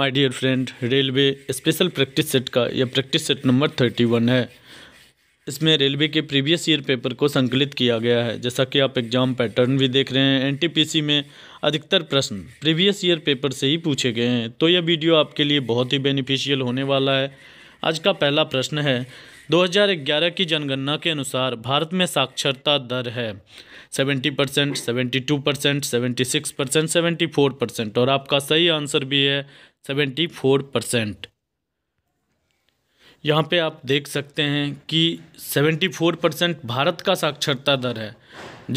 my dear friend railway special practice set का यह practice set number thirty one है इसमें रेलवे के प्रीवियस ईयर पेपर को संकलित किया गया है जैसा कि आप एग्जाम पैटर्न भी देख रहे हैं एनटीपीसी में अधिकतर प्रश्न प्रीवियस ईयर पेपर से ही पूछे गए हैं तो यह वीडियो आपके लिए बहुत ही बेनिफिशियल होने वाला है आज का पहला प्रश्न है 2011 की जनगणना के अनुसार भारत में साक्षरता दर है 70 percent seventy two percent seventy six percent seventy four percent और आपका सही आंसर भी है सेवेंटी फोर परसेंट यहाँ पर आप देख सकते हैं कि सेवेंटी फोर परसेंट भारत का साक्षरता दर है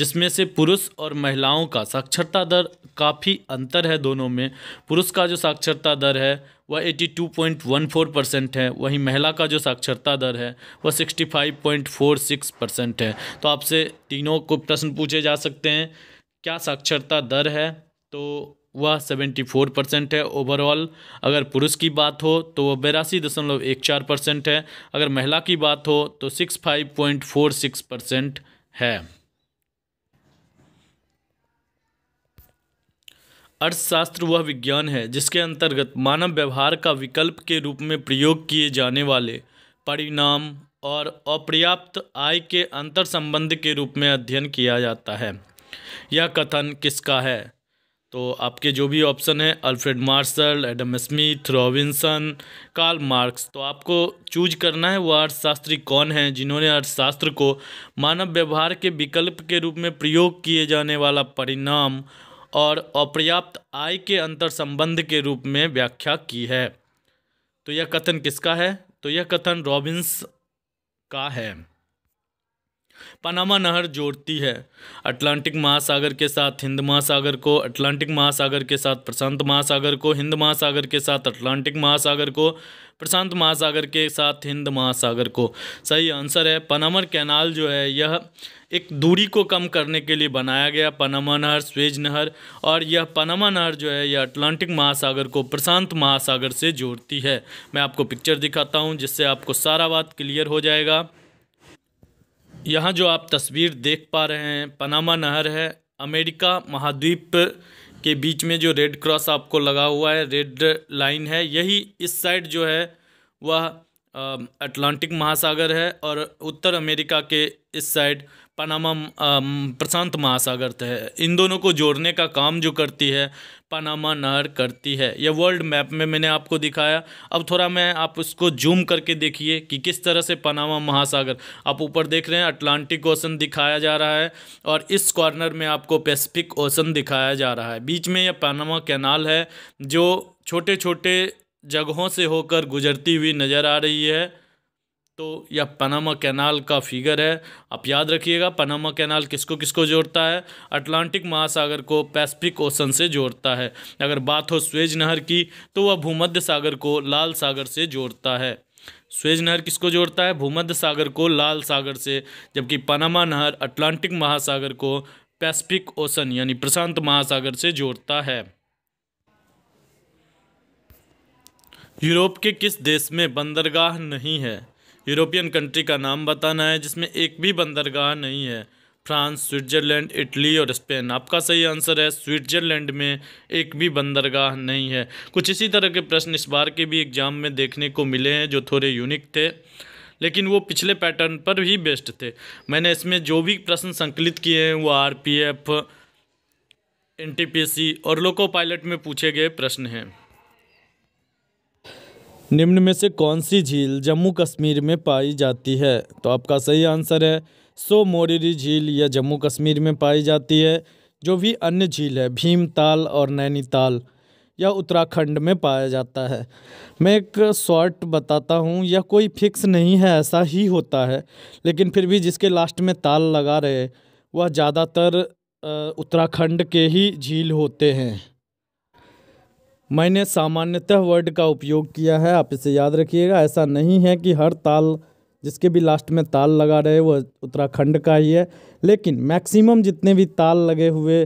जिसमें से पुरुष और महिलाओं का साक्षरता दर काफ़ी अंतर है दोनों में पुरुष का जो साक्षरता दर है वह eighty two point one four percent है वहीं महिला का जो साक्षरता दर है वह sixty five point four six percent है तो आपसे तीनों को प्रश्न पूछे जा सकते हैं क्या साक्षरता दर है तो वह 74 परसेंट है ओवरऑल अगर पुरुष की बात हो तो वह बेरासी दशमलव एक चार परसेंट है अगर महिला की बात हो तो six five point four six percent है अर्थशास्त्र वह विज्ञान है जिसके अंतर्गत मानव व्यवहार का विकल्प के रूप में प्रयोग किए जाने वाले परिणाम और अपर्याप्त आय के अंतर संबंध के रूप में अध्ययन किया जाता है यह कथन किसका है तो आपके जो भी ऑप्शन है Alfred Marshall Adam Smith Robinson Karl Marx तो आपको चूज करना है वह अर्थशास्त्री कौन है जिन्होंने अर्थशास्त्र को मानव व्यवहार के विकल्प के रूप में प्रयोग किए जाने वाला परिणाम और अपर्याप्त आय के अंतर संबंध के रूप में व्याख्या की है तो यह कथन किसका है तो यह कथन रॉबिन्स का है पनामा नहर जोड़ती है अटलांटिक महासागर के साथ हिंद महासागर को अटलांटिक महासागर के साथ प्रशांत महासागर को हिंद महासागर के साथ अटलांटिक महासागर को प्रशांत महासागर के साथ हिंद महासागर को सही आंसर है पनामर कैनाल जो है यह एक दूरी को कम करने के लिए बनाया गया पनामा नहर स्वेज नहर और यह पनामा नहर जो है यह अटलांटिक महासागर को प्रशांत महासागर से जोड़ती है मैं आपको पिक्चर दिखाता हूँ जिससे आपको सारा बात क्लियर हो जाएगा यहाँ जो आप तस्वीर देख पा रहे हैं पनामा नहर है अमेरिका महाद्वीप के बीच में जो रेड क्रॉस आपको लगा हुआ है रेड लाइन है यही इस साइड जो है वह अटलांटिक महासागर है और उत्तर अमेरिका के इस साइड पनामा प्रशांत महासागर तय है इन दोनों को जोड़ने का काम जो करती है पनामा नहर करती है यह वर्ल्ड मैप में मैंने आपको दिखाया अब थोड़ा मैं आप इसको जूम करके देखिए कि किस तरह से पनामा महासागर आप ऊपर देख रहे हैं अटलांटिक ओशन दिखाया जा रहा है और इस कॉर्नर में आपको पैसिफिक ओशन दिखाया जा रहा है बीच में यह पनामा कैनाल है जो छोटे छोटे जगहों से होकर गुजरती हुई नज़र आ रही है तो यह पनामा कैनाल का फिगर है आप याद रखिएगा पनामा कैनाल किसको किसको जोड़ता है अटलांटिक महासागर को पैसिफिक ओशन से जोड़ता है अगर बात हो स्वेज नहर की तो वह भूमध्य सागर को लाल सागर से जोड़ता है स्वेज नहर किसको जोड़ता है भूमध्य सागर को लाल सागर से जबकि पनामा नहर अटलांटिक महासागर को पैसिफिक ओशन यानी प्रशांत महासागर से जोड़ता है यूरोप के किस देश में बंदरगाह नहीं है यूरोपियन कंट्री का नाम बताना है जिसमें एक भी बंदरगाह नहीं है फ्रांस स्विट्जरलैंड इटली और स्पेन आपका सही आंसर है स्विट्जरलैंड में एक भी बंदरगाह नहीं है कुछ इसी तरह के प्रश्न इस बार के भी एग्ज़ाम में देखने को मिले हैं जो थोड़े यूनिक थे लेकिन वो पिछले पैटर्न पर ही बेस्ट थे मैंने इसमें जो भी प्रश्न संकलित किए हैं वो R P F N T P C और लोको पायलट में पूछे गए प्रश्न हैं निम्न में से कौन सी झील जम्मू कश्मीर में पाई जाती है तो आपका सही आंसर है सो मोरिरी झील यह जम्मू कश्मीर में पाई जाती है जो भी अन्य झील है भीमताल और नैनीताल यह उत्तराखंड में पाया जाता है मैं एक शॉर्ट बताता हूँ यह कोई फिक्स नहीं है ऐसा ही होता है लेकिन फिर भी जिसके लास्ट में ताल लगा रहे वह ज़्यादातर उत्तराखंड के ही झील होते हैं मैंने सामान्यतः वर्ड का उपयोग किया है आप इसे याद रखिएगा ऐसा नहीं है कि हर ताल जिसके भी लास्ट में ताल लगा रहे वह उत्तराखंड का ही है लेकिन मैक्सिमम जितने भी ताल लगे हुए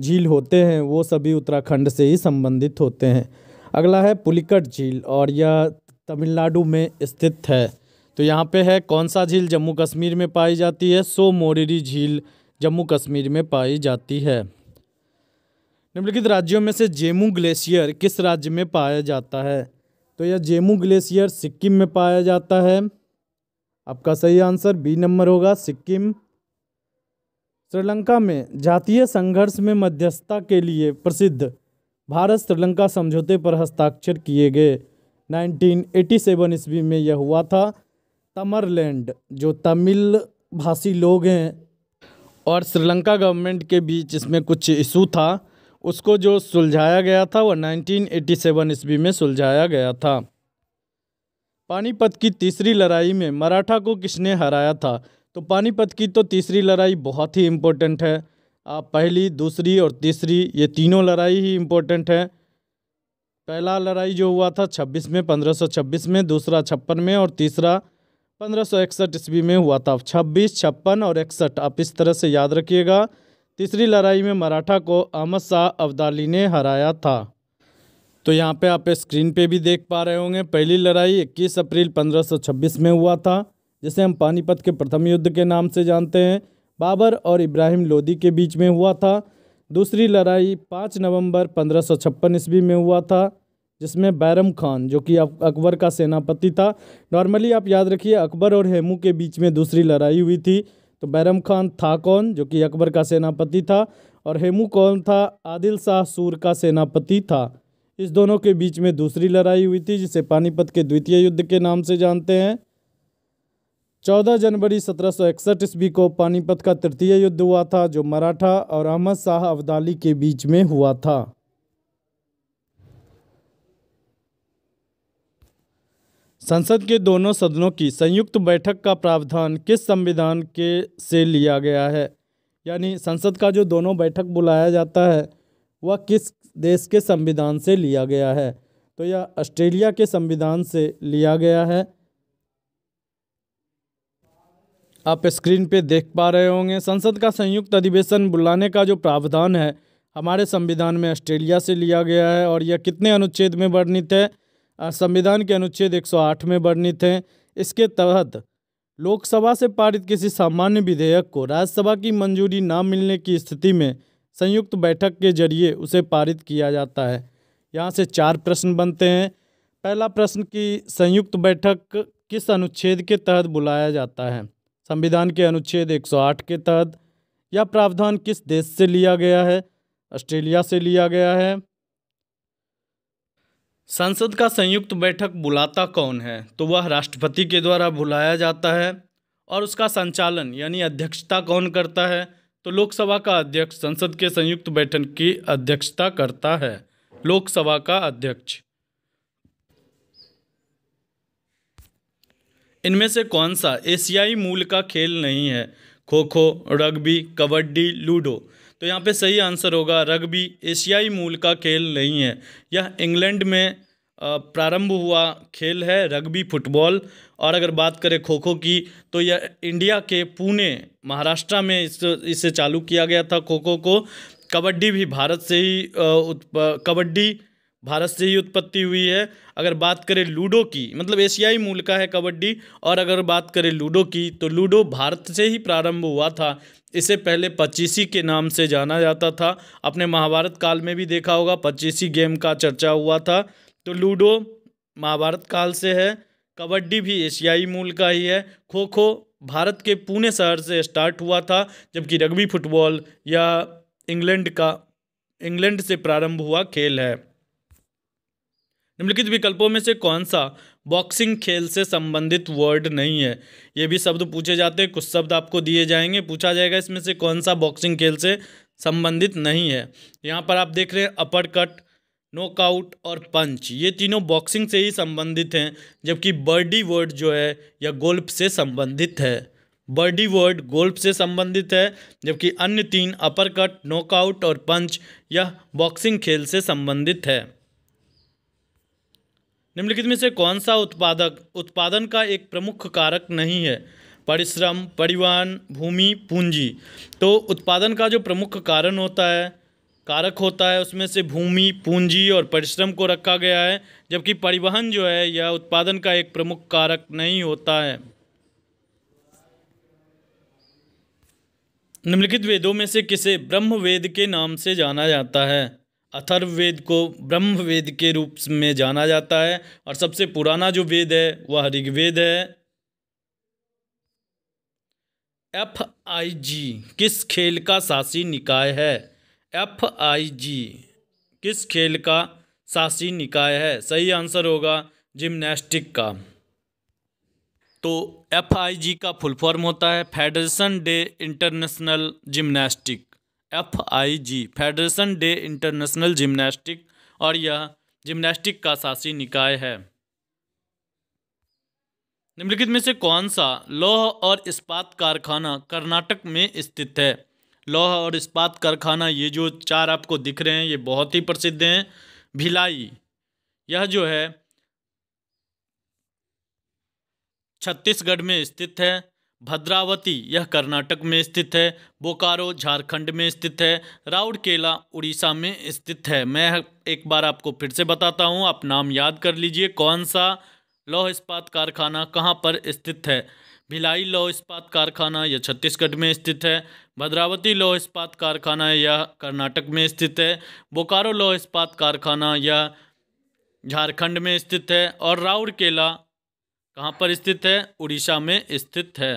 झील होते हैं वो सभी उत्तराखंड से ही संबंधित होते हैं अगला है पुलिकट झील और यह तमिलनाडु में स्थित है तो यहाँ पे है कौन सा झील जम्मू कश्मीर में पाई जाती है सो मोरिरी झील जम्मू कश्मीर में पाई जाती है निम्नलिखित राज्यों में से जेमू ग्लेशियर किस राज्य में पाया जाता है तो यह जेमू ग्लेशियर सिक्किम में पाया जाता है आपका सही आंसर बी नंबर होगा सिक्किम श्रीलंका में जातीय संघर्ष में मध्यस्थता के लिए प्रसिद्ध भारत श्रीलंका समझौते पर हस्ताक्षर किए गए 1987 ईस्वी में यह हुआ था तमरलैंड जो तमिल भाषी लोग हैं और श्रीलंका गवर्नमेंट के बीच इसमें कुछ इशू था उसको जो सुलझाया गया था वह 1987 ईस्वी में सुलझाया गया था पानीपत की तीसरी लड़ाई में मराठा को किसने हराया था तो पानीपत की तो तीसरी लड़ाई बहुत ही इम्पोर्टेंट है आप पहली दूसरी और तीसरी ये तीनों लड़ाई ही इम्पोर्टेंट है पहला लड़ाई जो हुआ था 26 में 1526 में दूसरा छप्पन में और तीसरा पंद्रह ईस्वी में हुआ था छब्बीस छप्पन और इकसठ आप इस तरह से याद रखिएगा तीसरी लड़ाई में मराठा को अहमद शाह अब्दाली ने हराया था तो यहाँ पे आप स्क्रीन पे भी देख पा रहे होंगे पहली लड़ाई 21 अप्रैल 1526 में हुआ था जिसे हम पानीपत के प्रथम युद्ध के नाम से जानते हैं बाबर और इब्राहिम लोदी के बीच में हुआ था दूसरी लड़ाई 5 नवंबर 1556 ईस्वी में हुआ था जिसमें बैरम खान जो कि अकबर का सेनापति था नॉर्मली आप याद रखिए अकबर और हेमू के बीच में दूसरी लड़ाई हुई थी तो बैरम खान था कौन जो कि अकबर का सेनापति था और हेमू कौन था आदिल शाह सूर का सेनापति था इस दोनों के बीच में दूसरी लड़ाई हुई थी जिसे पानीपत के द्वितीय युद्ध के नाम से जानते हैं चौदह जनवरी सत्रह सौ इकसठ ईस्वी को पानीपत का तृतीय युद्ध हुआ था जो मराठा और अहमद शाह अब्दाली के बीच में हुआ था संसद के दोनों सदनों की संयुक्त बैठक का प्रावधान किस संविधान के से लिया गया है यानी संसद का जो दोनों बैठक बुलाया जाता है वह किस देश के संविधान से लिया गया है तो यह ऑस्ट्रेलिया के संविधान से लिया गया है आप स्क्रीन पे देख पा रहे होंगे संसद का संयुक्त अधिवेशन बुलाने का जो प्रावधान है हमारे संविधान में ऑस्ट्रेलिया से लिया गया है और यह कितने अनुच्छेद में वर्णित है संविधान के अनुच्छेद 108 में वर्णित हैं इसके तहत लोकसभा से पारित किसी सामान्य विधेयक को राज्यसभा की मंजूरी ना मिलने की स्थिति में संयुक्त बैठक के जरिए उसे पारित किया जाता है यहाँ से चार प्रश्न बनते हैं पहला प्रश्न कि संयुक्त बैठक किस अनुच्छेद के तहत बुलाया जाता है संविधान के अनुच्छेद 108 के तहत यह प्रावधान किस देश से लिया गया है ऑस्ट्रेलिया से लिया गया है संसद का संयुक्त बैठक बुलाता कौन है तो वह राष्ट्रपति के द्वारा बुलाया जाता है और उसका संचालन यानी अध्यक्षता कौन करता है तो लोकसभा का अध्यक्ष संसद के संयुक्त बैठक की अध्यक्षता करता है लोकसभा का अध्यक्ष इनमें से कौन सा एशियाई मूल का खेल नहीं है खो खो रग्बी कबड्डी लूडो तो यहाँ पे सही आंसर होगा रग्बी एशियाई मूल का खेल नहीं है यह इंग्लैंड में प्रारंभ हुआ खेल है रग्बी फुटबॉल और अगर बात करें खो खो की तो यह इंडिया के पुणे महाराष्ट्र में इस इसे चालू किया गया था खो खो को कबड्डी भी भारत से ही कबड्डी भारत से ही उत्पत्ति हुई है अगर बात करें लूडो की मतलब एशियाई मूल का है कबड्डी और अगर बात करें लूडो की तो लूडो भारत से ही प्रारंभ हुआ था इसे पहले पच्चीसी के नाम से जाना जाता था अपने महाभारत काल में भी देखा होगा पच्चीसी गेम का चर्चा हुआ था तो लूडो महाभारत काल से है कबड्डी भी एशियाई मूल का ही है खो खो भारत के पुणे शहर से स्टार्ट हुआ था जबकि रग्बी फुटबॉल या इंग्लैंड का इंग्लैंड से प्रारंभ हुआ खेल है निम्नलिखित विकल्पों में से कौन सा बॉक्सिंग खेल से संबंधित वर्ड नहीं है ये भी शब्द पूछे जाते हैं कुछ शब्द आपको दिए जाएंगे पूछा जाएगा इसमें से कौन सा बॉक्सिंग खेल से संबंधित नहीं है यहाँ पर आप देख रहे हैं अपर कट नोकआउट और पंच ये तीनों बॉक्सिंग से ही संबंधित हैं जबकि बर्डी वर्ड जो है यह गोल्फ से संबंधित है बर्डी वर्ड गोल्फ से संबंधित है जबकि अन्य तीन अपर कट नोकआउट और पंच यह बॉक्सिंग खेल से संबंधित है निम्नलिखित में से कौन सा उत्पादक उत्पादन का एक प्रमुख कारक नहीं है परिश्रम परिवहन भूमि पूंजी तो उत्पादन का जो प्रमुख कारण होता है कारक होता है उसमें से भूमि पूंजी और परिश्रम को रखा गया है जबकि परिवहन जो है यह उत्पादन का एक प्रमुख कारक नहीं होता है निम्नलिखित वेदों में से किसे ब्रह्म वेद के नाम से जाना जाता है अथर्ववेद को ब्रह्म वेद के रूप में जाना जाता है और सबसे पुराना जो वेद है वह ऋग्वेद है एफ आई जी किस खेल का शासी निकाय है एफ आई जी किस खेल का शासी निकाय है सही आंसर होगा जिम्नास्टिक का तो एफ आई जी का फुल फॉर्म होता है federation de international gymnastic F I G federation de international gymnastic और यह जिम्नास्टिक का शासी निकाय है निम्नलिखित में से कौन सा लौह और इस्पात कारखाना कर्नाटक में स्थित है लौह और इस्पात कारखाना ये जो चार आपको दिख रहे हैं ये बहुत ही प्रसिद्ध हैं भिलाई यह जो है छत्तीसगढ़ में स्थित है भद्रावती यह कर्नाटक में स्थित है बोकारो झारखंड में स्थित है राउरकेला उड़ीसा में स्थित है मैं एक बार आपको फिर से बताता हूँ आप नाम याद कर लीजिए कौन सा लौह इस्पात कारखाना कहाँ पर स्थित है भिलाई लौह इस्पात कारखाना यह छत्तीसगढ़ में स्थित है भद्रावती लौह इस्पात कारखाना यह कर्नाटक में स्थित है बोकारो लौह इस्पात कारखाना यह झारखंड में स्थित है और राउरकेला कहाँ पर स्थित है उड़ीसा में स्थित है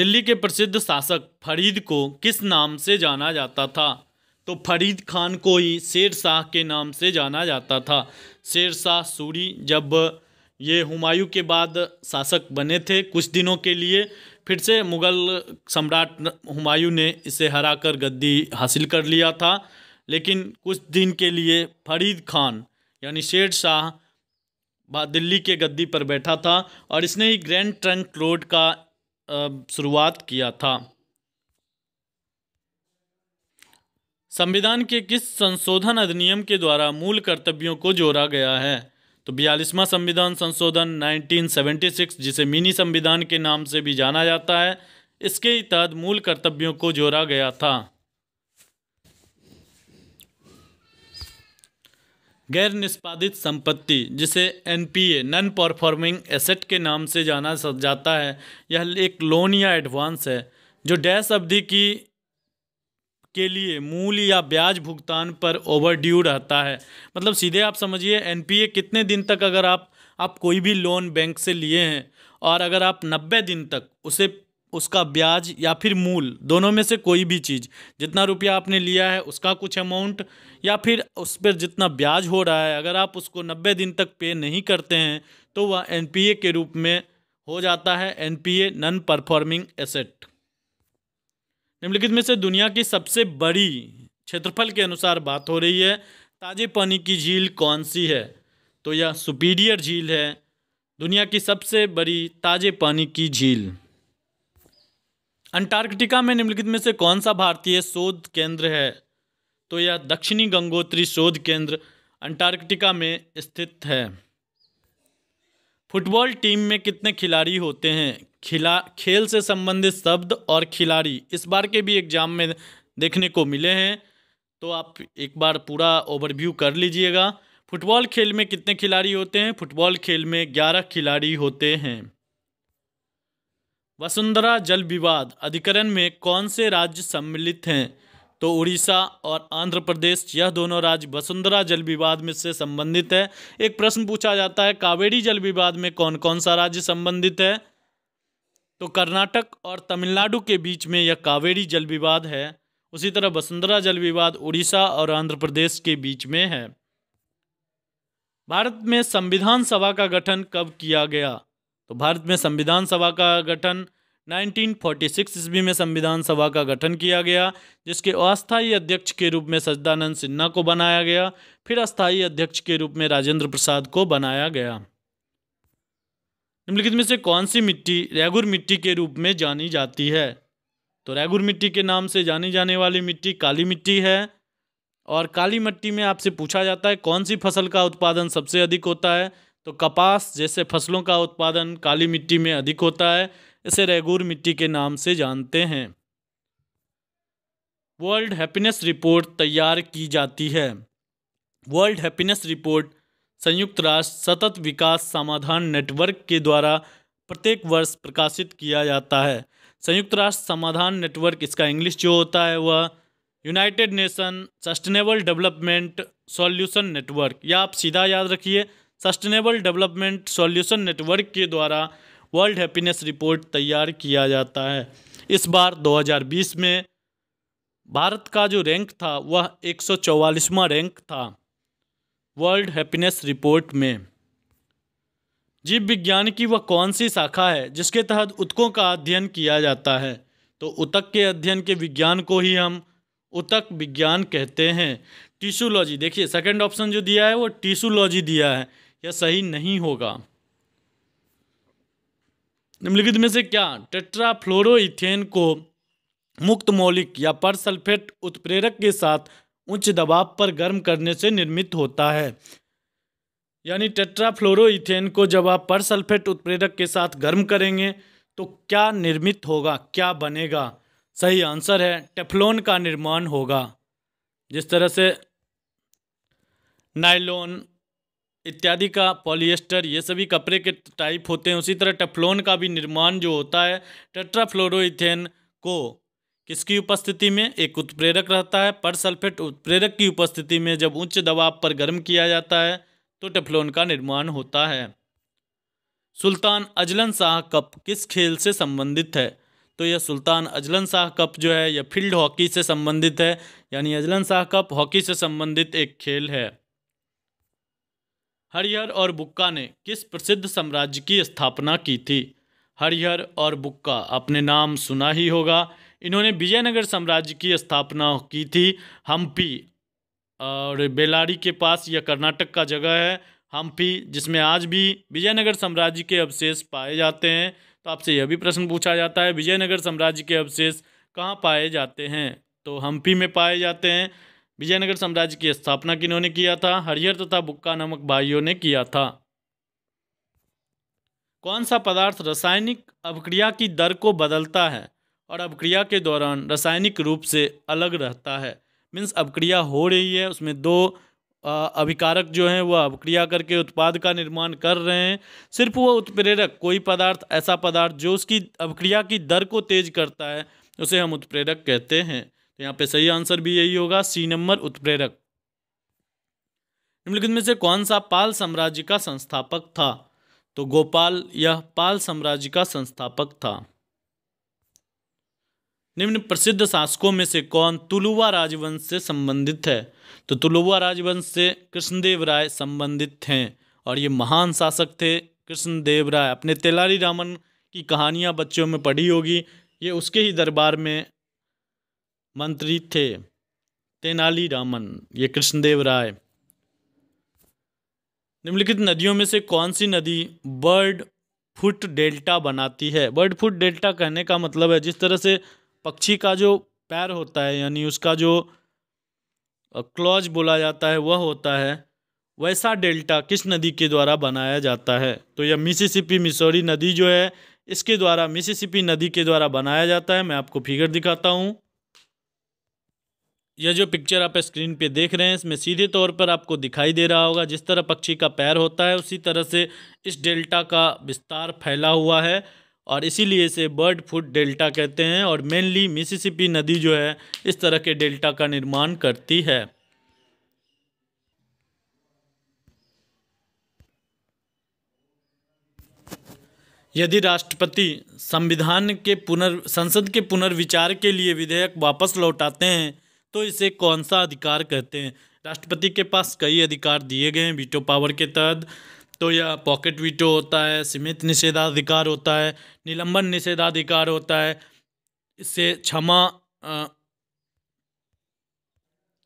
दिल्ली के प्रसिद्ध शासक फरीद को किस नाम से जाना जाता था तो फरीद खान को ही शेर शाह के नाम से जाना जाता था शेर शाह सूरी जब ये हुमायूं के बाद शासक बने थे कुछ दिनों के लिए फिर से मुग़ल सम्राट हुमायूं ने इसे हराकर गद्दी हासिल कर लिया था लेकिन कुछ दिन के लिए फरीद खान यानी शेर शाह दिल्ली के गद्दी पर बैठा था और इसने ही ग्रैंड ट्रंक रोड का शुरुआत किया था संविधान के किस संशोधन अधिनियम के द्वारा मूल कर्तव्यों को जोड़ा गया है तो बयालीसवां संविधान संशोधन 1976 जिसे मिनी संविधान के नाम से भी जाना जाता है इसके तहत मूल कर्तव्यों को जोड़ा गया था गैर निष्पादित संपत्ति जिसे एनपीए नॉन परफॉर्मिंग एसेट के नाम से जाना जाता है यह एक लोन या एडवांस है जो डैश अवधि की के लिए मूल या ब्याज भुगतान पर ओवरड्यू रहता है मतलब सीधे आप समझिए एनपीए कितने दिन तक अगर आप आप कोई भी लोन बैंक से लिए हैं और अगर आप नब्बे दिन तक उसे उसका ब्याज या फिर मूल दोनों में से कोई भी चीज़ जितना रुपया आपने लिया है उसका कुछ अमाउंट या फिर उस पर जितना ब्याज हो रहा है अगर आप उसको नब्बे दिन तक पे नहीं करते हैं तो वह एनपीए के रूप में हो जाता है एनपीए नॉन परफॉर्मिंग एसेट निम्नलिखित में से दुनिया की सबसे बड़ी क्षेत्रफल के अनुसार बात हो रही है ताजे पानी की झील कौन सी है तो यह सुपीरियर झील है दुनिया की सबसे बड़ी ताजे पानी की झील अंटार्कटिका में निम्नलिखित में से कौन सा भारतीय शोध केंद्र है तो यह दक्षिणी गंगोत्री शोध केंद्र अंटार्कटिका में स्थित है फुटबॉल टीम में कितने खिलाड़ी होते हैं खिला खेल से संबंधित शब्द और खिलाड़ी इस बार के भी एग्जाम में देखने को मिले हैं तो आप एक बार पूरा ओवरव्यू कर लीजिएगा फुटबॉल खेल में कितने खिलाड़ी होते हैं फुटबॉल खेल में ग्यारह खिलाड़ी होते हैं वसुंधरा जल विवाद अधिकरण में कौन से राज्य सम्मिलित हैं तो उड़ीसा और आंध्र प्रदेश यह दोनों राज्य वसुंधरा जल विवाद में से संबंधित है एक प्रश्न पूछा जाता है कावेरी जल विवाद में कौन कौन सा राज्य संबंधित है तो कर्नाटक और तमिलनाडु के बीच में यह कावेरी जल विवाद है उसी तरह वसुंधरा जल विवाद उड़ीसा और आंध्र प्रदेश के बीच में है भारत में संविधान सभा का गठन कब किया गया तो भारत में संविधान सभा का गठन 1946 ईस्वी में संविधान सभा का गठन किया गया जिसके अस्थायी अध्यक्ष के रूप में सज्जदानंद सिन्हा को बनाया गया फिर अस्थायी अध्यक्ष के रूप में राजेंद्र प्रसाद को बनाया गया निम्नलिखित में से कौन सी मिट्टी रेगुर मिट्टी के रूप में जानी जाती है तो रेगुर मिट्टी के नाम से जानी जाने वाली मिट्टी काली मिट्टी है और काली मिट्टी में आपसे पूछा जाता है कौन सी फसल का उत्पादन सबसे अधिक होता है तो कपास जैसे फसलों का उत्पादन काली मिट्टी में अधिक होता है इसे रेगूर मिट्टी के नाम से जानते हैं वर्ल्ड हैप्पीनेस रिपोर्ट तैयार की जाती है वर्ल्ड हैप्पीनेस रिपोर्ट संयुक्त राष्ट्र सतत विकास समाधान नेटवर्क के द्वारा प्रत्येक वर्ष प्रकाशित किया जाता है संयुक्त राष्ट्र समाधान नेटवर्क इसका इंग्लिश जो होता है वह United Nation sustainable development solution network या आप सीधा याद रखिए सस्टेनेबल डेवलपमेंट सॉल्यूशन नेटवर्क के द्वारा वर्ल्ड हैप्पीनेस रिपोर्ट तैयार किया जाता है इस बार 2020 में भारत का जो रैंक था वह एक रैंक था वर्ल्ड हैप्पीनेस रिपोर्ट में जीव विज्ञान की वह कौन सी शाखा है जिसके तहत उत्कों का अध्ययन किया जाता है तो उतक के अध्ययन के विज्ञान को ही हम उतक विज्ञान कहते हैं टिशूलॉजी देखिए सेकंड ऑप्शन जो दिया है वो टिशूलॉजी दिया है या सही नहीं होगा निम्नलिखित में से क्या टेट्राफ्लोरोन को मुक्त मौलिक या परसल्फेट उत्प्रेरक के साथ उच्च दबाव पर गर्म करने से निर्मित होता है यानी टेट्राफ्लोरोइथेन को जब आप परसल्फेट उत्प्रेरक के साथ गर्म करेंगे तो क्या निर्मित होगा क्या बनेगा सही आंसर है टेफ्लोन का निर्माण होगा जिस तरह से नाइलोन इत्यादि का पॉलिएस्टर ये सभी कपड़े के टाइप होते हैं उसी तरह टेफ्लोन का भी निर्माण जो होता है टेट्राफ्लोरोथेन को किसकी उपस्थिति में एक उत्प्रेरक रहता है पर सल्फेट उत्प्रेरक की उपस्थिति में जब उच्च दबाव पर गर्म किया जाता है तो टेफ्लोन का निर्माण होता है सुल्तान अजलन शाह कप किस खेल से संबंधित है तो यह सुल्तान अजलन शाह कप जो है यह फील्ड हॉकी से संबंधित है यानी अजलन शाह कप हॉकी से संबंधित एक खेल है हरिहर और बुक्का ने किस प्रसिद्ध साम्राज्य की स्थापना की थी हरिहर और बुक्का अपने नाम सुना ही होगा इन्होंने विजयनगर साम्राज्य की स्थापना की थी हम्पी और बेलारी के पास यह कर्नाटक का जगह है हम्पी जिसमें आज भी विजयनगर साम्राज्य के अवशेष पाए जाते हैं तो आपसे यह भी प्रश्न पूछा जाता है विजयनगर साम्राज्य के अवशेष कहाँ पाए जाते हैं तो हम्पी में पाए जाते हैं विजयनगर साम्राज्य की स्थापना किन्होंने किया था हरिहर तथा बुक्का नामक भाइयों ने किया था कौन सा पदार्थ रासायनिक अभिक्रिया की दर को बदलता है और अभिक्रिया के दौरान रासायनिक रूप से अलग रहता है मीन्स अभिक्रिया हो रही है उसमें दो अभिकारक जो हैं वह अभिक्रिया करके उत्पाद का निर्माण कर रहे हैं सिर्फ वह उत्प्रेरक कोई पदार्थ ऐसा पदार्थ जो उसकी अभिक्रिया की दर को तेज करता है उसे हम उत्प्रेरक कहते हैं तो यहाँ पे सही आंसर भी यही होगा सी नंबर उत्प्रेरक निम्नलिखित में से कौन सा पाल साम्राज्य का संस्थापक था तो गोपाल यह पाल साम्राज्य का संस्थापक था निम्न प्रसिद्ध शासकों में से कौन तुलुवा राजवंश से संबंधित है तो तुलुवा राजवंश से कृष्णदेव राय संबंधित हैं और ये महान शासक थे कृष्णदेव राय अपने तेलारी रामन की कहानियां बच्चों में पढ़ी होगी ये उसके ही दरबार में मंत्री थे तेनालीरामन ये कृष्णदेव राय निम्नलिखित नदियों में से कौन सी नदी बर्ड फुट डेल्टा बनाती है बर्ड फुट डेल्टा कहने का मतलब है जिस तरह से पक्षी का जो पैर होता है यानी उसका जो क्लॉज बोला जाता है वह होता है वैसा डेल्टा किस नदी के द्वारा बनाया जाता है तो यह मिसिसिपी मिसौरी नदी जो है इसके द्वारा मिसिसिपी नदी के द्वारा बनाया जाता है मैं आपको फिगर दिखाता हूँ यह जो पिक्चर आप स्क्रीन पे देख रहे हैं इसमें सीधे तौर पर आपको दिखाई दे रहा होगा जिस तरह पक्षी का पैर होता है उसी तरह से इस डेल्टा का विस्तार फैला हुआ है और इसीलिए इसे बर्ड फूड डेल्टा कहते हैं और मेनली मिसिसिपी नदी जो है इस तरह के डेल्टा का निर्माण करती है यदि राष्ट्रपति संविधान के पुनर् संसद के पुनर्विचार के लिए विधेयक वापस लौटाते हैं तो इसे कौन सा अधिकार कहते हैं राष्ट्रपति के पास कई अधिकार दिए गए हैं वीटो पावर के तहत तो यह पॉकेट वीटो होता है सीमित निषेधाधिकार होता है निलंबन निषेधाधिकार होता है इससे क्षमा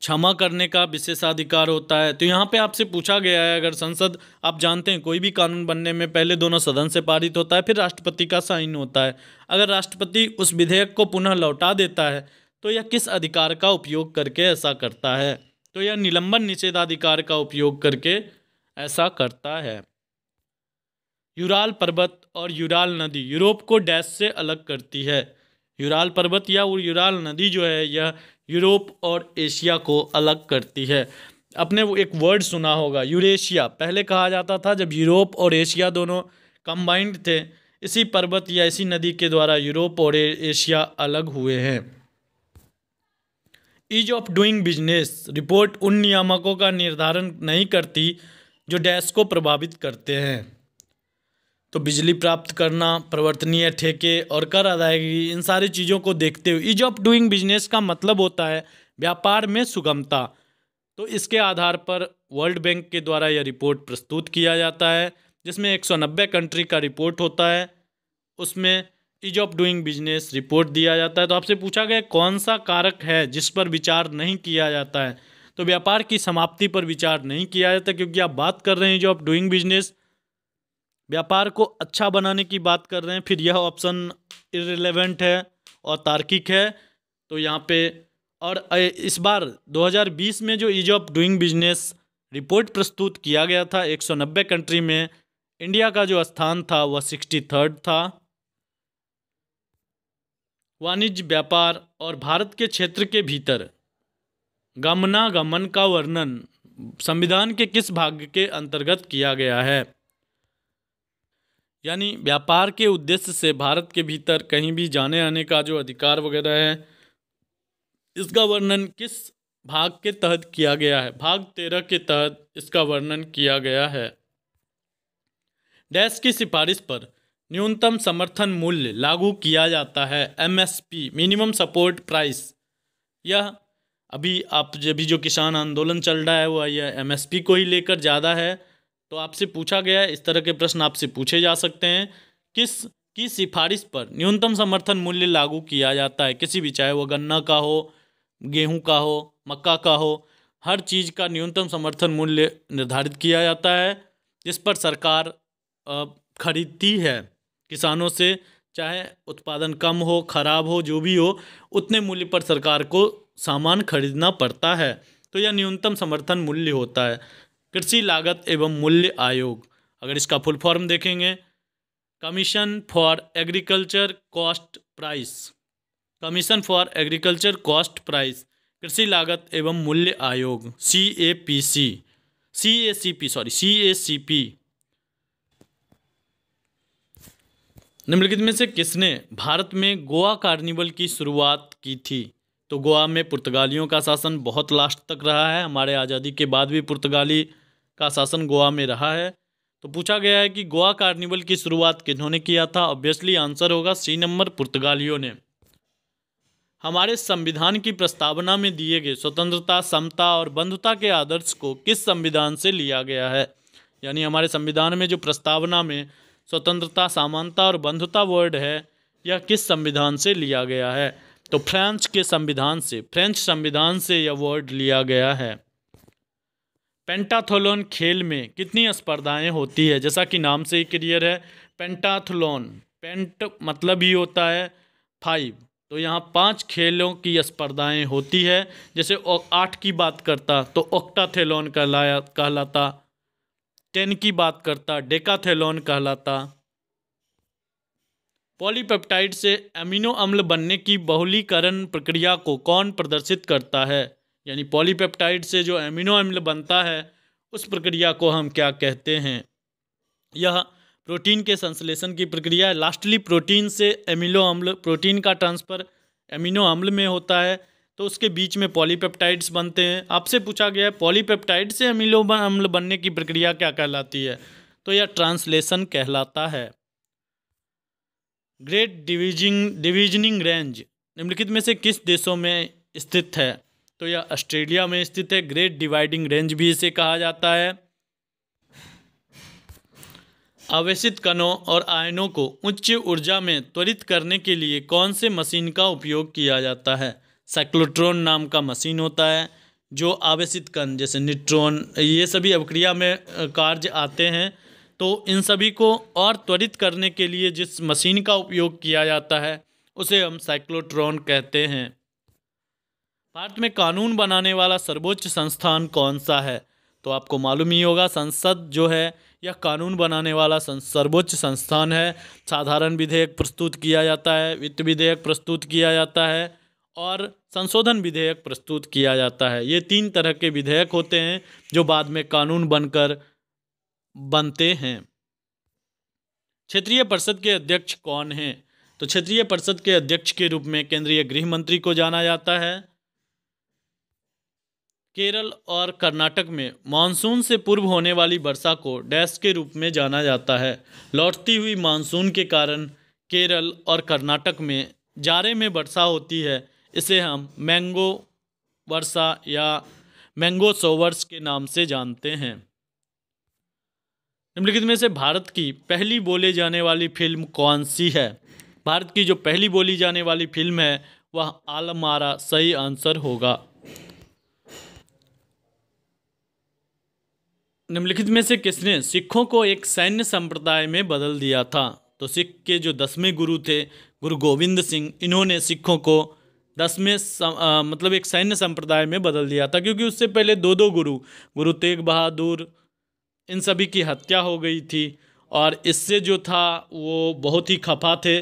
क्षमा करने का विशेषाधिकार होता है तो यहाँ पे आपसे पूछा गया है अगर संसद आप जानते हैं कोई भी कानून बनने में पहले दोनों सदन से पारित होता है फिर राष्ट्रपति का साइन होता है अगर राष्ट्रपति उस विधेयक को पुनः लौटा देता है तो यह किस अधिकार का उपयोग करके ऐसा करता है तो यह निलंबन निषेधाधिकार का उपयोग करके ऐसा करता है यूराल पर्वत और यूराल नदी यूरोप को डैश से अलग करती है यूराल पर्वत या यूराल नदी जो है यह यूरोप और एशिया को अलग करती है अपने वो एक वर्ड सुना होगा यूरेशिया पहले कहा जाता था जब यूरोप और एशिया दोनों कंबाइंड थे इसी पर्वत या इसी नदी के द्वारा यूरोप और एशिया अलग हुए हैं ease of doing business report उन नियामकों का निर्धारण नहीं करती जो डैश को प्रभावित करते हैं तो बिजली प्राप्त करना प्रवर्तनीय ठेके और कर अदायगी इन सारी चीज़ों को देखते हुए ईज ऑफ डूइंग बिजनेस का मतलब होता है व्यापार में सुगमता तो इसके आधार पर वर्ल्ड बैंक के द्वारा यह रिपोर्ट प्रस्तुत किया जाता है जिसमें 190 कंट्री का रिपोर्ट होता है उसमें ease of doing business report दिया जाता है तो आपसे पूछा गया कौन सा कारक है जिस पर विचार नहीं किया जाता है तो व्यापार की समाप्ति पर विचार नहीं किया जाता क्योंकि आप बात कर रहे हैं ईज ऑफ डूइंग बिजनेस व्यापार को अच्छा बनाने की बात कर रहे हैं फिर यह ऑप्शन इरेलीवेंट है और तार्किक है तो यहाँ पे और इस बार 2020 में जो ease of doing business report प्रस्तुत किया गया था 190 कंट्री में इंडिया का जो स्थान था वह सिक्सटी थर्ड था वाणिज्य व्यापार और भारत के क्षेत्र के भीतर गमनागमन का वर्णन संविधान के किस भाग के अंतर्गत किया गया है यानी व्यापार के उद्देश्य से भारत के भीतर कहीं भी जाने आने का जो अधिकार वगैरह है इसका वर्णन किस भाग के तहत किया गया है भाग तेरह के तहत इसका वर्णन किया गया है डैश की सिफारिश पर न्यूनतम समर्थन मूल्य लागू किया जाता है एमएसपी मिनिमम सपोर्ट प्राइस यह अभी आप अभी जो किसान आंदोलन चल रहा है वह यह एमएसपी को ही लेकर ज़्यादा है तो आपसे पूछा गया है इस तरह के प्रश्न आपसे पूछे जा सकते हैं किस की सिफारिश पर न्यूनतम समर्थन मूल्य लागू किया जाता है किसी भी चाहे वह गन्ना का हो गेहूँ का हो मक्का का हो हर चीज़ का न्यूनतम समर्थन मूल्य निर्धारित किया जाता है जिस पर सरकार खरीदती है किसानों से चाहे उत्पादन कम हो खराब हो जो भी हो उतने मूल्य पर सरकार को सामान खरीदना पड़ता है तो यह न्यूनतम समर्थन मूल्य होता है कृषि लागत एवं मूल्य आयोग अगर इसका फुल फॉर्म देखेंगे commission for agriculture cost price commission for agriculture cost price कृषि लागत एवं मूल्य आयोग C A P C C A C P sorry C A C P निम्नलिखित में से किसने भारत में गोवा कार्निवल की शुरुआत की थी तो गोवा में पुर्तगालियों का शासन बहुत लास्ट तक रहा है हमारे आज़ादी के बाद भी पुर्तगाली का शासन गोवा में रहा है तो पूछा गया है कि गोवा कार्निवल की शुरुआत किन्होंने किया था ऑब्वियसली आंसर होगा सी नंबर पुर्तगालियों ने हमारे संविधान की प्रस्तावना में दिए गए स्वतंत्रता समता और बंधुता के आदर्श को किस संविधान से लिया गया है यानी हमारे संविधान में जो प्रस्तावना में स्वतंत्रता समानता और बंधुता वर्ड है यह किस संविधान से लिया गया है तो फ्रेंच के संविधान से फ्रेंच संविधान से यह वर्ड लिया गया है पेंटाथोलोन खेल में कितनी स्पर्धाएं होती है जैसा कि नाम से ही क्लियर है पेंटाथोलोन पेंट मतलब ही होता है फाइव तो यहाँ पांच खेलों की स्पर्धाएं होती है जैसे आठ की बात करता तो ओक्टाथेलोन कहलाया कहलाता टेन की बात करता डेकाथेलॉन कहलाता पॉलीपेप्टाइड से एमिनो अम्ल बनने की बहुलीकरण प्रक्रिया को कौन प्रदर्शित करता है यानी पॉलीपेप्टाइड से जो एमिनो अम्ल बनता है उस प्रक्रिया को हम क्या कहते हैं यह प्रोटीन के संश्लेषण की प्रक्रिया है लास्टली प्रोटीन से एमिनो अम्ल प्रोटीन का ट्रांसफ़र एमिनो अम्ल में होता है तो उसके बीच में पॉलीपेप्टाइड्स बनते हैं आपसे पूछा गया है पॉलीपेप्टाइड से अमीलो अम्ल बनने की प्रक्रिया क्या कहलाती है तो यह ट्रांसलेशन कहलाता है ग्रेट डिविजिंग डिविजनिंग रेंज निम्नलिखित में से किस देशों में स्थित है तो यह ऑस्ट्रेलिया में स्थित है ग्रेट डिवाइडिंग रेंज भी इसे कहा जाता है आवेशित कणों और आयनों को उच्च ऊर्जा में त्वरित करने के लिए कौन से मशीन का उपयोग किया जाता है साइक्लोट्रॉन नाम का मशीन होता है जो आवेशित कण जैसे न्यूट्रॉन ये सभी अवक्रिया में कार्य आते हैं तो इन सभी को और त्वरित करने के लिए जिस मशीन का उपयोग किया जाता है उसे हम साइक्लोट्रॉन कहते हैं भारत में कानून बनाने वाला सर्वोच्च संस्थान कौन सा है तो आपको मालूम ही होगा संसद जो है यह कानून बनाने वाला सर्वोच्च संस्थान है साधारण विधेयक प्रस्तुत किया जाता है वित्त विधेयक प्रस्तुत किया जाता है और संशोधन विधेयक प्रस्तुत किया जाता है ये तीन तरह के विधेयक होते हैं जो बाद में कानून बनकर बनते हैं क्षेत्रीय परिषद के अध्यक्ष कौन हैं तो क्षेत्रीय परिषद के अध्यक्ष के रूप में केंद्रीय गृह मंत्री को जाना जाता है केरल और कर्नाटक में मानसून से पूर्व होने वाली वर्षा को डैश के रूप में जाना जाता है लौटती हुई मानसून के कारण केरल और कर्नाटक में जाड़े में वर्षा होती है इसे हम मैंगो वर्षा या मैंगो सोवर्स के नाम से जानते हैं निम्नलिखित में से भारत की पहली बोले जाने वाली फिल्म कौन सी है भारत की जो पहली बोली जाने वाली फिल्म है वह आलमारा सही आंसर होगा निम्नलिखित में से किसने सिखों को एक सैन्य संप्रदाय में बदल दिया था तो सिख के जो दसवें गुरु थे गुरु गोविंद सिंह इन्होंने सिखों को दस में सम, आ, मतलब एक सैन्य संप्रदाय में बदल दिया था क्योंकि उससे पहले दो दो गुरु गुरु तेग बहादुर इन सभी की हत्या हो गई थी और इससे जो था वो बहुत ही खफा थे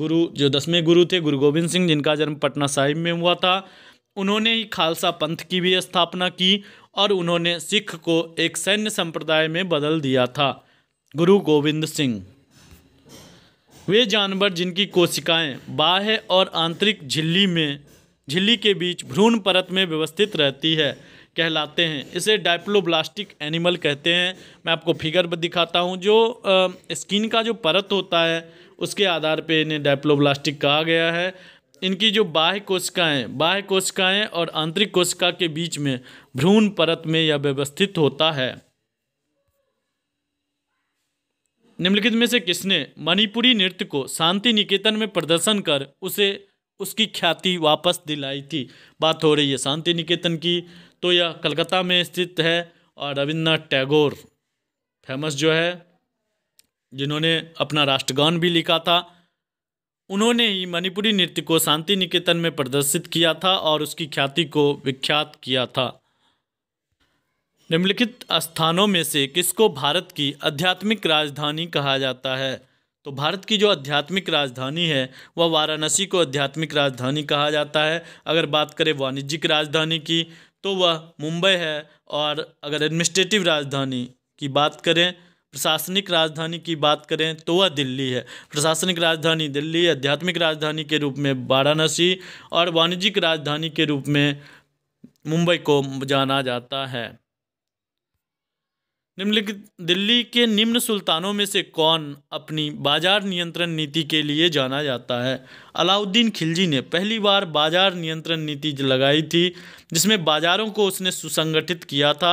गुरु जो दसवें गुरु थे गुरु गोविंद सिंह जिनका जन्म पटना साहिब में हुआ था उन्होंने ही खालसा पंथ की भी स्थापना की और उन्होंने सिख को एक सैन्य संप्रदाय में बदल दिया था गुरु गोविंद सिंह वे जानवर जिनकी कोशिकाएं बाह्य और आंतरिक झिल्ली में झिल्ली के बीच भ्रूण परत में व्यवस्थित रहती है कहलाते हैं इसे डायप्लोब्लास्टिक एनिमल कहते हैं मैं आपको फिगर दिखाता हूँ जो स्किन का जो परत होता है उसके आधार पे इन्हें डाइप्लोब्लास्टिक कहा गया है इनकी जो बाह्य कोशिकाएं बाह्य कोशिकाएं और आंतरिक कोशिका के बीच में भ्रूण परत में यह व्यवस्थित होता है निम्नलिखित में से किसने मणिपुरी नृत्य को शांति निकेतन में प्रदर्शन कर उसे उसकी ख्याति वापस दिलाई थी बात हो रही है शांति निकेतन की तो यह कलकत्ता में स्थित है और रविन्द्रनाथ टैगोर फेमस जो है जिन्होंने अपना राष्ट्रगान भी लिखा था उन्होंने ही मणिपुरी नृत्य को शांति निकेतन में प्रदर्शित किया था और उसकी ख्याति को विख्यात किया था निम्नलिखित स्थानों में से किसको भारत की आध्यात्मिक राजधानी कहा जाता है तो भारत की जो आध्यात्मिक राजधानी है वह वाराणसी को आध्यात्मिक राजधानी कहा जाता है अगर बात करें वाणिज्यिक राजधानी की तो वह मुंबई है और अगर एडमिनिस्ट्रेटिव राजधानी की बात करें प्रशासनिक राजधानी की बात करें तो वह दिल्ली है प्रशासनिक राजधानी दिल्ली आध्यात्मिक राजधानी के रूप में वाराणसी और वाणिज्यिक राजधानी के रूप में मुंबई को जाना जाता है निम्नलिखित दिल्ली के निम्न सुल्तानों में से कौन अपनी बाजार नियंत्रण नीति के लिए जाना जाता है अलाउद्दीन खिलजी ने पहली बार बाजार नियंत्रण नीति लगाई थी जिसमें बाजारों को उसने सुसंगठित किया था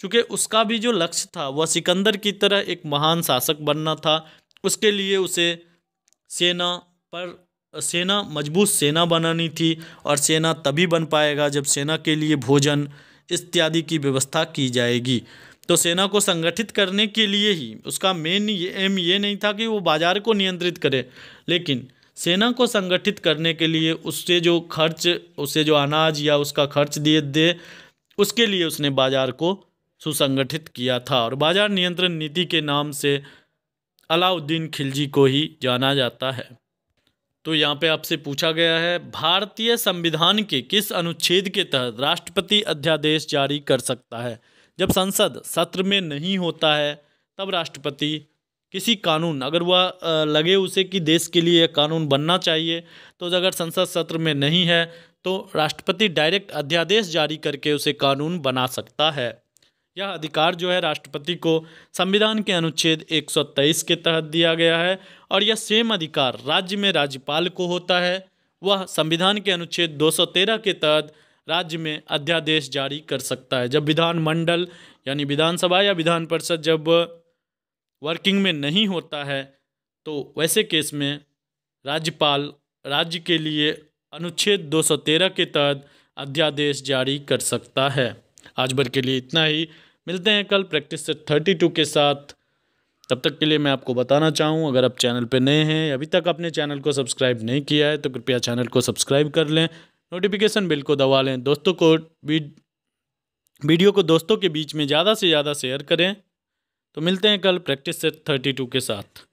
चूँकि उसका भी जो लक्ष्य था वह सिकंदर की तरह एक महान शासक बनना था उसके लिए उसे सेना पर सेना मजबूत सेना बनानी थी और सेना तभी बन पाएगा जब सेना के लिए भोजन इत्यादि की व्यवस्था की जाएगी तो सेना को संगठित करने के लिए ही उसका मेन एम ये नहीं था कि वो बाजार को नियंत्रित करे लेकिन सेना को संगठित करने के लिए उससे जो खर्च उससे जो अनाज या उसका खर्च दिए दे उसके लिए उसने बाजार को सुसंगठित किया था और बाजार नियंत्रण नीति के नाम से अलाउद्दीन खिलजी को ही जाना जाता है तो यहाँ पे आपसे पूछा गया है भारतीय संविधान के किस अनुच्छेद के तहत राष्ट्रपति अध्यादेश जारी कर सकता है जब संसद सत्र में नहीं होता है तब राष्ट्रपति किसी कानून अगर वह लगे उसे कि देश के लिए कानून बनना चाहिए तो अगर संसद सत्र में नहीं है तो राष्ट्रपति डायरेक्ट अध्यादेश जारी करके उसे कानून बना सकता है यह अधिकार जो है राष्ट्रपति को संविधान के अनुच्छेद 123 के तहत दिया गया है और यह सेम अधिकार राज्य में राज्यपाल को होता है वह संविधान के अनुच्छेद 213 के तहत राज्य में अध्यादेश जारी कर सकता है जब विधानमंडल यानी विधानसभा या विधान परिषद जब वर्किंग में नहीं होता है तो वैसे केस में राज्यपाल राज्य के लिए अनुच्छेद 213 के तहत अध्यादेश जारी कर सकता है आज भर के लिए इतना ही मिलते हैं कल प्रैक्टिस सेट थर्टी टू के साथ तब तक के लिए मैं आपको बताना चाहूँ अगर आप चैनल पर नए हैं अभी तक आपने चैनल को सब्सक्राइब नहीं किया है तो कृपया चैनल को सब्सक्राइब कर लें नोटिफिकेशन बिल को दबा लें दोस्तों को वीडियो को दोस्तों के बीच में ज़्यादा से ज़्यादा शेयर करें तो मिलते हैं कल प्रैक्टिस सेट थर्टी टू के साथ